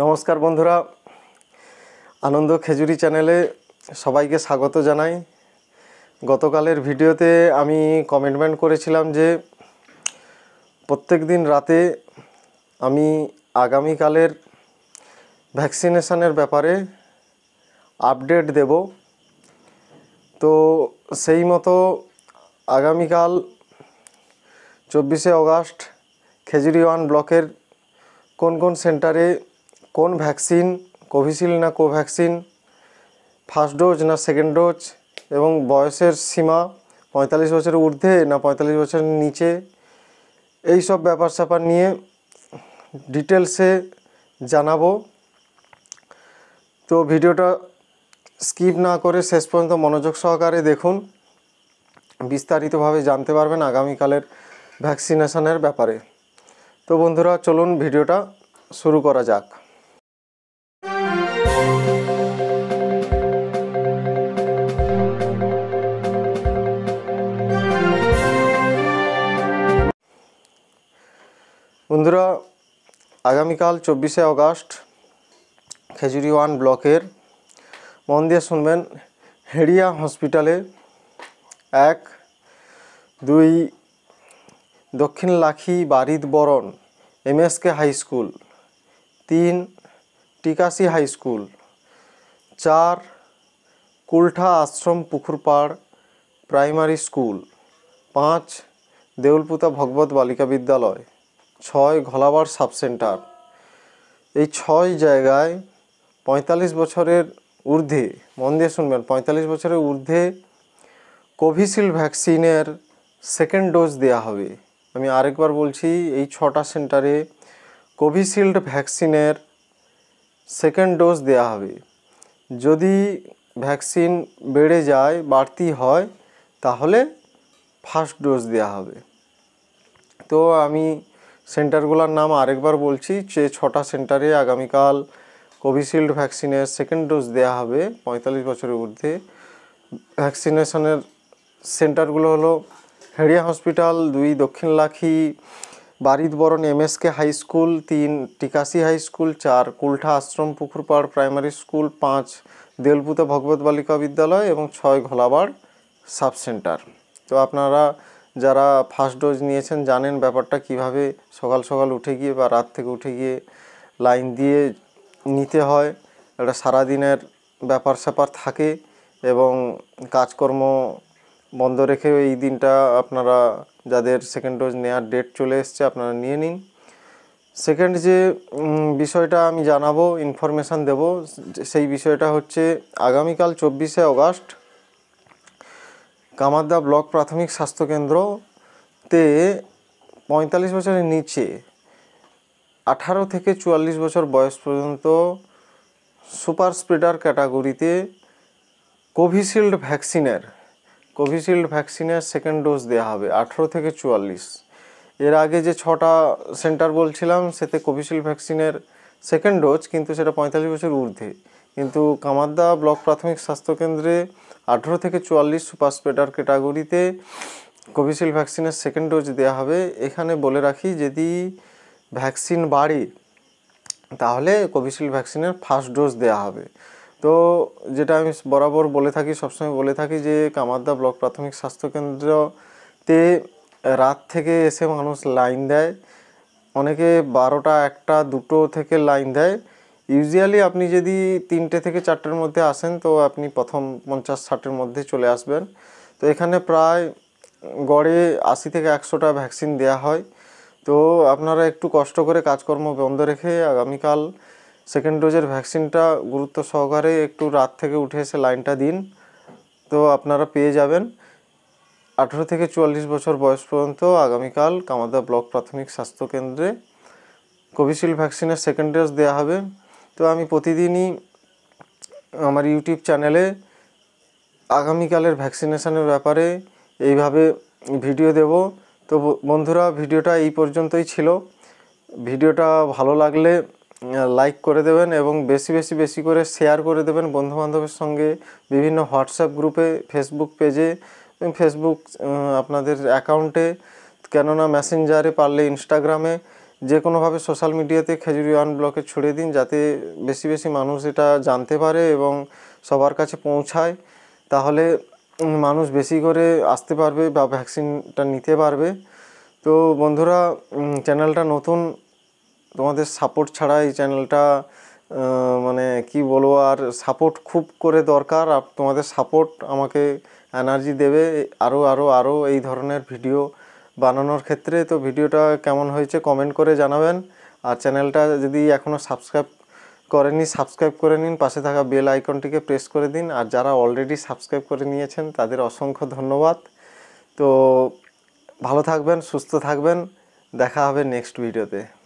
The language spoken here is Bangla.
নমস্কার বন্ধুরা আনন্দ খেজুরি চ্যানেলে সবাইকে স্বাগত জানাই গতকালের ভিডিওতে আমি কমিটমেন্ট করেছিলাম যে প্রত্যেক দিন রাতে আমি আগামীকালের ভ্যাকসিনেশানের ব্যাপারে আপডেট দেব তো সেই মতো আগামীকাল চব্বিশে অগাস্ট খেজুরিওয়ান ব্লকের কোন কোন সেন্টারে কোন ভ্যাকসিন কোভিশিল্ড না কোভ্যাক্সিন ফার্স্ট ডোজ না সেকেন্ড ডোজ এবং বয়সের সীমা পঁয়তাল্লিশ বছরের ঊর্ধ্বে না পঁয়তাল্লিশ বছরের নিচে এই সব ব্যাপার স্যাপার নিয়ে ডিটেলসে জানাবো তো ভিডিওটা স্কিপ না করে শেষ পর্যন্ত মনোযোগ সহকারে দেখুন বিস্তারিতভাবে জানতে পারবেন আগামীকালের ভ্যাকসিনেশনের ব্যাপারে তো বন্ধুরা চলুন ভিডিওটা শুরু করা যাক বন্ধুরা আগামীকাল চব্বিশে অগাস্ট খেজুরিওয়ান ব্লকের মন দিয়ে শুনবেন হেড়িয়া হসপিটালে এক দুই দক্ষিণ লাখি বারিদ বরণ এমএসকে হাই স্কুল তিন টিকাসি হাই স্কুল চার কুলঠা আশ্রম পুকুরপাড় প্রাইমারি স্কুল পাঁচ দেউলপুতা ভগবত বালিকা বিদ্যালয় ছয় ঘলাবার সাবসেন্টার এই ছয় জায়গায় পঁয়তাল্লিশ বছরের ঊর্ধ্বে মন দিয়ে শুনবেন পঁয়তাল্লিশ বছরের ঊর্ধ্বে কোভিশিল্ড ভ্যাকসিনের সেকেন্ড ডোজ দেয়া হবে আমি আরেকবার বলছি এই ছটা সেন্টারে কোভিশিল্ড ভ্যাকসিনের সেকেন্ড ডোজ দেয়া হবে যদি ভ্যাকসিন বেড়ে যায় বাড়তি হয় তাহলে ফার্স্ট ডোজ দেয়া হবে তো আমি সেন্টারগুলোর নাম আরেকবার বলছি যে ছটা সেন্টারে আগামীকাল কোভিশিল্ড ভ্যাকসিনের সেকেন্ড ডোজ দেওয়া হবে পঁয়তাল্লিশ বছরের ঊর্ধ্বে ভ্যাকসিনেশনের সেন্টারগুলো হলো হেড়িয়া হসপিটাল দুই দক্ষিণ লাখি বারিদ বরণ এমএসকে হাই স্কুল তিন টিকাসি হাই স্কুল চার কুলঠা আশ্রম পুকুরপাড় প্রাইমারি স্কুল পাঁচ দেলপুতা ভগবত বালিকা বিদ্যালয় এবং ছয় ঘোলাবাড় সাব সেন্টার তো আপনারা যারা ফার্স্ট ডোজ নিয়েছেন জানেন ব্যাপারটা কিভাবে সকাল সকাল উঠে গিয়ে বা রাত থেকে উঠে গিয়ে লাইন দিয়ে নিতে হয় একটা সারাদিনের ব্যাপার স্যাপার থাকে এবং কাজকর্ম বন্ধ রেখে এই দিনটা আপনারা যাদের সেকেন্ড ডোজ নেওয়ার ডেট চলে এসছে আপনারা নিয়ে নিন সেকেন্ড যে বিষয়টা আমি জানাবো ইনফরমেশান দেব সেই বিষয়টা হচ্ছে আগামীকাল চব্বিশে অগাস্ট কামারদা ব্লক প্রাথমিক তে পঁয়তাল্লিশ বছরের নিচে আঠারো থেকে চুয়াল্লিশ বছর বয়স পর্যন্ত সুপার স্প্রেডার ক্যাটাগরিতে কোভিশিল্ড ভ্যাকসিনের কোভিশিল্ড ভ্যাকসিনের সেকেন্ড ডোজ দেওয়া হবে আঠেরো থেকে চুয়াল্লিশ এর আগে যে ছটা সেন্টার বলছিলাম সেতে কোভিশিল্ড ভ্যাকসিনের সেকেন্ড ডোজ কিন্তু সেটা পঁয়তাল্লিশ বছর ঊর্ধ্বে কিন্তু কামারদা ব্লক প্রাথমিক স্বাস্থ্যকেন্দ্রে আঠেরো থেকে চুয়াল্লিশ সুপার স্প্রেডার ক্যাটাগরিতে কোভিশিল্ড ভ্যাকসিনের সেকেন্ড ডোজ দেওয়া হবে এখানে বলে রাখি যদি ভ্যাকসিন বাড়ে তাহলে কোভিশিল্ড ভ্যাকসিনের ফার্স্ট ডোজ দেওয়া হবে তো যেটা আমি বরাবর বলে থাকি সবসময় বলে থাকি যে কামারদা ব্লক প্রাথমিক স্বাস্থ্যকেন্দ্রতে রাত থেকে এসে মানুষ লাইন দেয় অনেকে বারোটা একটা দুটো থেকে লাইন দেয় ইউজুয়ালি আপনি যদি তিনটে থেকে চারটের মধ্যে আসেন তো আপনি প্রথম পঞ্চাশ ষাটের মধ্যে চলে আসবেন তো এখানে প্রায় গড়ে আশি থেকে একশোটা ভ্যাকসিন দেয়া হয় তো আপনারা একটু কষ্ট করে কাজকর্ম বন্ধ রেখে আগামীকাল সেকেন্ড ডোজের ভ্যাকসিনটা গুরুত্ব সহকারে একটু রাত থেকে উঠে এসে লাইনটা দিন তো আপনারা পেয়ে যাবেন আঠেরো থেকে চুয়াল্লিশ বছর বয়স পর্যন্ত আগামীকাল কামাদা ব্লক প্রাথমিক স্বাস্থ্যকেন্দ্রে কোভিশিল্ড ভ্যাকসিনের সেকেন্ড ডোজ দেওয়া হবে তো আমি প্রতিদিনই আমার ইউটিউব চ্যানেলে আগামীকালের ভ্যাকসিনেশানের ব্যাপারে এইভাবে ভিডিও দেব তো বন্ধুরা ভিডিওটা এই পর্যন্তই ছিল ভিডিওটা ভালো লাগলে লাইক করে দেবেন এবং বেশি বেশি বেশি করে শেয়ার করে দেবেন বন্ধুবান্ধবের সঙ্গে বিভিন্ন হোয়াটসঅ্যাপ গ্রুপে ফেসবুক পেজে ফেসবুক আপনাদের অ্যাকাউন্টে কেননা মেসেঞ্জারে পারলে ইনস্টাগ্রামে যে কোনোভাবে সোশ্যাল মিডিয়াতে খেজুরিওয়ান ব্লকে ছড়িয়ে দিন যাতে বেশি বেশি মানুষ এটা জানতে পারে এবং সবার কাছে পৌঁছায় তাহলে মানুষ বেশি করে আসতে পারবে বা ভ্যাকসিনটা নিতে পারবে তো বন্ধুরা চ্যানেলটা নতুন তোমাদের সাপোর্ট ছাড়া এই চ্যানেলটা মানে কি বলবো আর সাপোর্ট খুব করে দরকার আর তোমাদের সাপোর্ট আমাকে এনার্জি দেবে আরও আরও আরও এই ধরনের ভিডিও বানানোর ক্ষেত্রে তো ভিডিওটা কেমন হয়েছে কমেন্ট করে জানাবেন আর চ্যানেলটা যদি এখনও সাবস্ক্রাইব করেনি সাবস্ক্রাইব করে নিন পাশে থাকা বেল আইকনটিকে প্রেস করে দিন আর যারা অলরেডি সাবস্ক্রাইব করে নিয়েছেন তাদের অসংখ্য ধন্যবাদ তো ভালো থাকবেন সুস্থ থাকবেন দেখা হবে নেক্সট ভিডিওতে